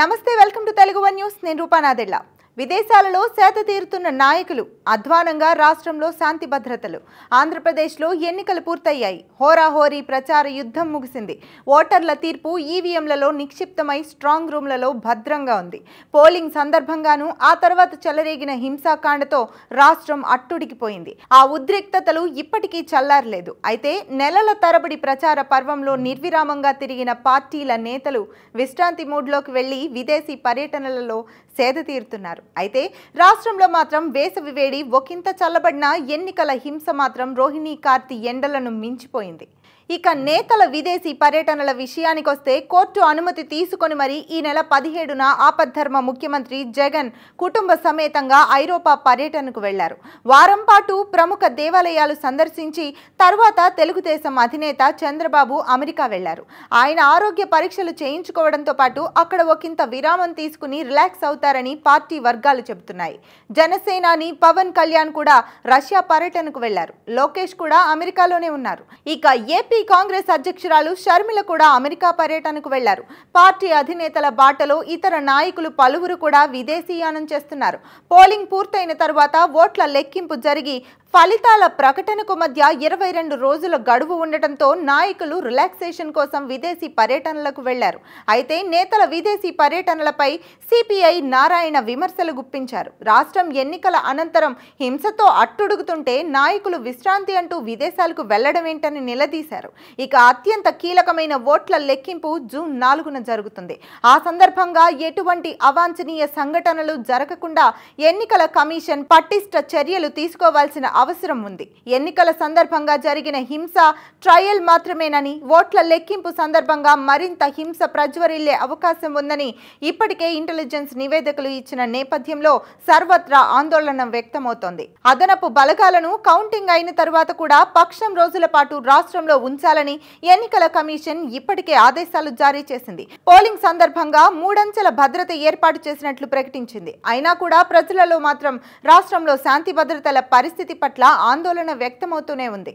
నమస్తే welcome to Telugu one news నేను రూపానాదెళ్ళ విదేశాలలో సేత తీరుతున్న నాయకులు అధ్వానంగా రాష్ట్రంలో శాంతి భద్రతలు ఆంధ్రప్రదేశ్లో ఎన్నికలు పూర్తయ్యాయి హోరాహోరీ ప్రచార యుద్ధం ముగిసింది ఓటర్ల తీర్పు ఈవీఎంలలో నిక్షిప్తమై స్ట్రాంగ్ రూమ్లలో భద్రంగా ఉంది పోలింగ్ సందర్భంగానూ ఆ తర్వాత చెలరేగిన హింసాకాండతో రాష్ట్రం అట్టుడికిపోయింది ఆ ఉద్రిక్తతలు ఇప్పటికీ చల్లారలేదు అయితే నెలల తరబడి ప్రచార పర్వంలో నిర్విరామంగా తిరిగిన పార్టీల నేతలు విశ్రాంతి మూడ్లోకి వెళ్లి విదేశీ పర్యటనలలో సేద తీరుతున్నారు అయితే రాష్ట్రంలో మాత్రం వేసవి వేడి ఒకంత చల్లబడిన ఎన్నికల హింస మాత్రం రోహిణీ కార్తి ఎండలను మించిపోయింది ఇక నేతల విదేశీ పర్యటనల విషయానికొస్తే కోర్టు అనుమతి తీసుకొని మరి ఈ నెల పదిహేడున ఆపద్ధర్మ ముఖ్యమంత్రి జగన్ కుటుంబ సమేతంగా ఐరోపా పర్యటనకు వెళ్లారు వారం పాటు ప్రముఖ దేవాలయాలు సందర్శించి తర్వాత తెలుగుదేశం అధినేత చంద్రబాబు అమెరికా వెళ్లారు ఆయన ఆరోగ్య పరీక్షలు చేయించుకోవడంతో పాటు అక్కడ ఒకంత విరామం తీసుకుని రిలాక్స్ అవుతారని పార్టీ వర్గాలు చెబుతున్నాయి జనసేనాని పవన్ కళ్యాణ్ కూడా రష్యా పర్యటనకు వెళ్లారు లోకేష్ కూడా అమెరికాలోనే ఉన్నారు ఇక ఏపీ ఏపీ కాంగ్రెస్ అధ్యక్షురాలు షర్మిల కూడా అమెరికా పర్యటనకు వెళ్లారు పార్టీ అధినేతల బాటలో ఇతర నాయకులు పలువురు కూడా విదేశీయానం చేస్తున్నారు పోలింగ్ పూర్తయిన తర్వాత ఓట్ల లెక్కింపు జరిగి ఫలితాల ప్రకటనకు మధ్య ఇరవై రెండు రోజుల గడువు ఉండటంతో నాయకులు రిలాక్సేషన్ కోసం విదేశీ పర్యటనలకు వెళ్లారు అయితే నేతల విదేశీ పర్యటనలపై సిపిఐ నారాయణ విమర్శలు గుప్పించారు రాష్ట్రం ఎన్నికల అనంతరం హింసతో అట్టుడుగుతుంటే నాయకులు విశ్రాంతి అంటూ విదేశాలకు వెళ్లడమేంటని ఏంటని నిలదీశారు ఇక అత్యంత కీలకమైన ఓట్ల లెక్కింపు జూన్ నాలుగున జరుగుతుంది ఆ సందర్భంగా ఎటువంటి అవాంఛనీయ సంఘటనలు జరగకుండా ఎన్నికల కమిషన్ పటిష్ట చర్యలు తీసుకోవాల్సిన అవసరం ఉంది ఎన్నికల సందర్భంగా జరిగిన హింస ట్రయల్ మాత్రమేనని ఓట్ల లెక్కింపు సందర్భంగా మరింత హింస ప్రజ్వరిల్లే అవకాశం ఉందని ఇప్పటికే ఇంటెలిజెన్స్ నివేదికలు ఇచ్చిన నేపథ్యంలో సర్వత్రా ఆందోళన వ్యక్తమవుతోంది అదనపు బలగాలను కౌంటింగ్ అయిన తర్వాత కూడా పక్షం రోజుల పాటు రాష్ట్రంలో ఉంచాలని ఎన్నికల కమిషన్ ఇప్పటికే ఆదేశాలు జారీ చేసింది పోలింగ్ సందర్భంగా మూడంచెల భద్రత ఏర్పాటు చేసినట్లు ప్రకటించింది అయినా కూడా ప్రజలలో మాత్రం రాష్ట్రంలో శాంతి భద్రతల పరిస్థితి పట్ల ఆందోళన వ్యక్తమవుతూనే ఉంది